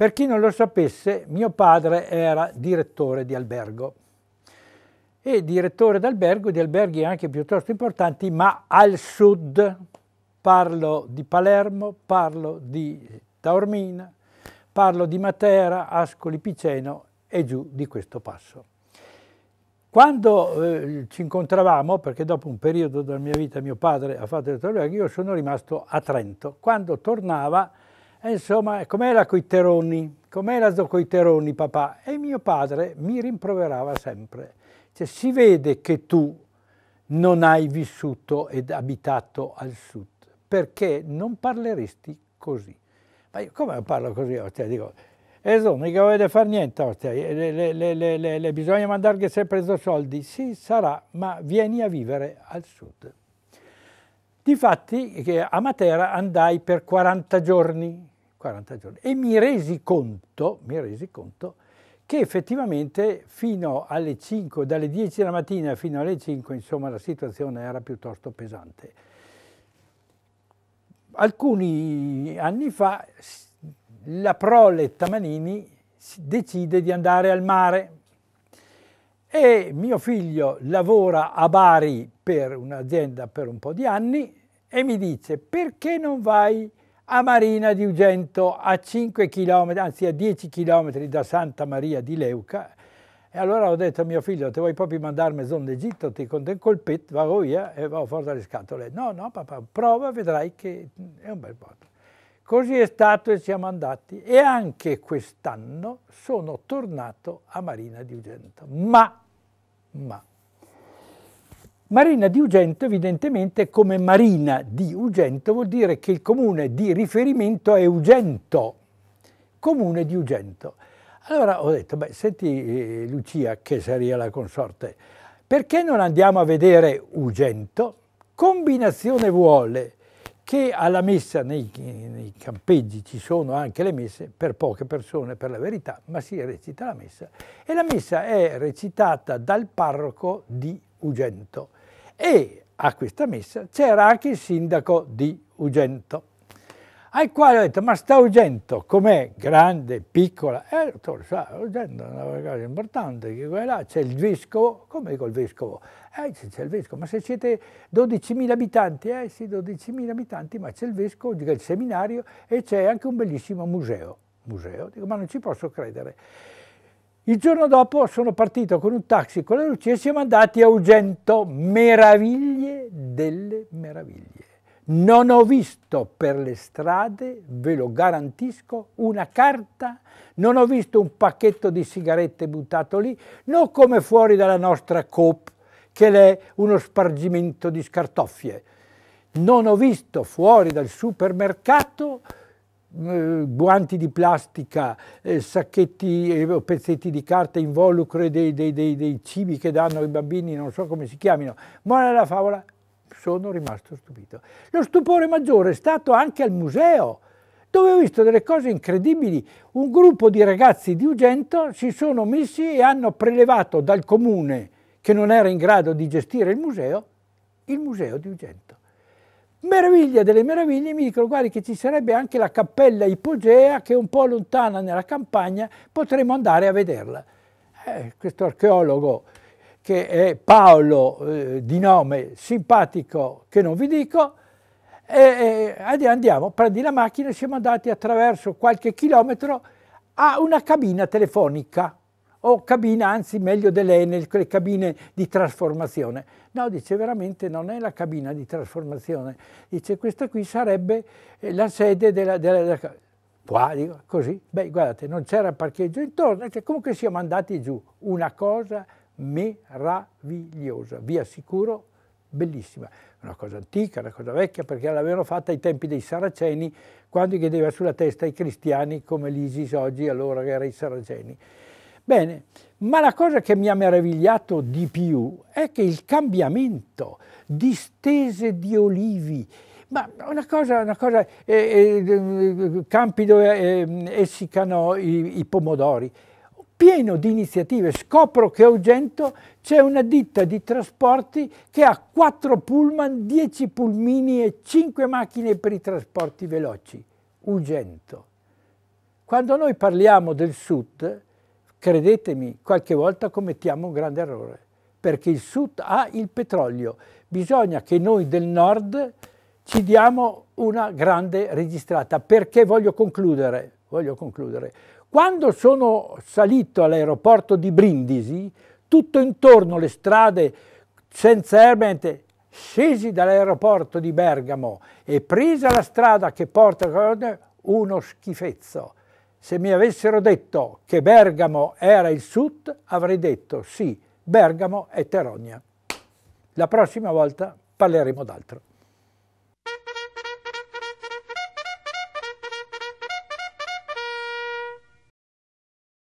Per chi non lo sapesse, mio padre era direttore di albergo e direttore d'albergo di alberghi anche piuttosto importanti, ma al sud. Parlo di Palermo, parlo di Taormina, parlo di Matera, Ascoli Piceno e giù di questo passo. Quando eh, ci incontravamo, perché dopo un periodo della mia vita mio padre ha fatto il direttore io sono rimasto a Trento. Quando tornava e eh, insomma, com'era coi teroni? Com'era coi terroni, papà? E mio padre mi rimproverava sempre. Cioè, si vede che tu non hai vissuto ed abitato al sud, perché non parleresti così. Ma io come parlo così? Oh, cioè, dico, Eso, eh, mica volete fare niente, oh, cioè, le, le, le, le, bisogna mandargli sempre i soldi. Sì, sarà, ma vieni a vivere al sud. Difatti a Matera andai per 40 giorni, 40 giorni. E mi resi conto, mi resi conto che effettivamente fino alle 5, dalle 10 della mattina fino alle 5, insomma, la situazione era piuttosto pesante. Alcuni anni fa la prole Tamanini decide di andare al mare e mio figlio lavora a Bari per un'azienda per un po' di anni e mi dice perché non vai a Marina di Ugento, a 5 km, anzi a 10 km da Santa Maria di Leuca. E allora ho detto a mio figlio, te vuoi proprio mandarmi zon d'Egitto, ti conto il colpetto, vado via e vado fuori dalle scatole. No, no papà, prova, vedrai che è un bel botto. Così è stato e siamo andati. E anche quest'anno sono tornato a Marina di Ugento. Ma, ma, Marina di Ugento evidentemente come Marina di Ugento vuol dire che il comune di riferimento è Ugento, comune di Ugento. Allora ho detto, beh, senti eh, Lucia che sarebbe la consorte, perché non andiamo a vedere Ugento? Combinazione vuole che alla messa nei, nei campeggi ci sono anche le messe, per poche persone per la verità, ma si recita la messa e la messa è recitata dal parroco di Ugento e a questa messa c'era anche il sindaco di Ugento, al quale ho detto, ma sta Ugento com'è? Grande, piccola? E eh, tu sa, Ugento è una cosa importante, che là c'è il vescovo, come col vescovo? Eh, c'è il vescovo, ma se siete 12.000 abitanti, eh sì, 12.000 abitanti, ma c'è il vescovo, c'è il seminario e c'è anche un bellissimo museo. Museo? Dico, ma non ci posso credere. Il giorno dopo sono partito con un taxi con la Lucia e siamo andati a Ugento, meraviglie delle meraviglie. Non ho visto per le strade, ve lo garantisco, una carta, non ho visto un pacchetto di sigarette buttato lì, non come fuori dalla nostra COP, che è uno spargimento di scartoffie. Non ho visto fuori dal supermercato eh, guanti di plastica, eh, sacchetti o eh, pezzetti di carta involucre dei, dei, dei, dei, cibi che danno ai bambini, non so come si chiamino. Buona la favola, sono rimasto stupito. Lo stupore maggiore è stato anche al museo, dove ho visto delle cose incredibili. Un gruppo di ragazzi di Ugento si sono messi e hanno prelevato dal comune, che non era in grado di gestire il museo, il museo di Ugento meraviglia delle meraviglie, mi dicono guardi che ci sarebbe anche la cappella ipogea che è un po' lontana nella campagna, potremmo andare a vederla. Eh, questo archeologo che è Paolo eh, di nome simpatico che non vi dico, e, e, andiamo, prendi la macchina, siamo andati attraverso qualche chilometro a una cabina telefonica o cabina, anzi meglio delle quelle cabine di trasformazione. No, dice veramente non è la cabina di trasformazione, dice questa qui sarebbe eh, la sede della... della, della qua, dico, così, beh guardate, non c'era parcheggio intorno, cioè, comunque siamo andati giù, una cosa meravigliosa, vi assicuro, bellissima una cosa antica, una cosa vecchia, perché l'avevano fatta ai tempi dei Saraceni, quando chiedeva sulla testa ai cristiani come l'Isis oggi, allora che era i Saraceni. Bene, ma la cosa che mi ha meravigliato di più è che il cambiamento di stese di olivi, ma una cosa, una cosa eh, eh, campi dove eh, eh, essicano i, i pomodori, pieno di iniziative. Scopro che a Ugento c'è una ditta di trasporti che ha 4 pullman, 10 pulmini e 5 macchine per i trasporti veloci. Ugento. Quando noi parliamo del sud, Credetemi, qualche volta commettiamo un grande errore, perché il sud ha il petrolio. Bisogna che noi del nord ci diamo una grande registrata, perché voglio concludere, voglio concludere. Quando sono salito all'aeroporto di Brindisi, tutto intorno le strade senza erbe, scesi dall'aeroporto di Bergamo e presa la strada che porta uno schifezzo. Se mi avessero detto che Bergamo era il sud, avrei detto sì, Bergamo è Terogna. La prossima volta parleremo d'altro.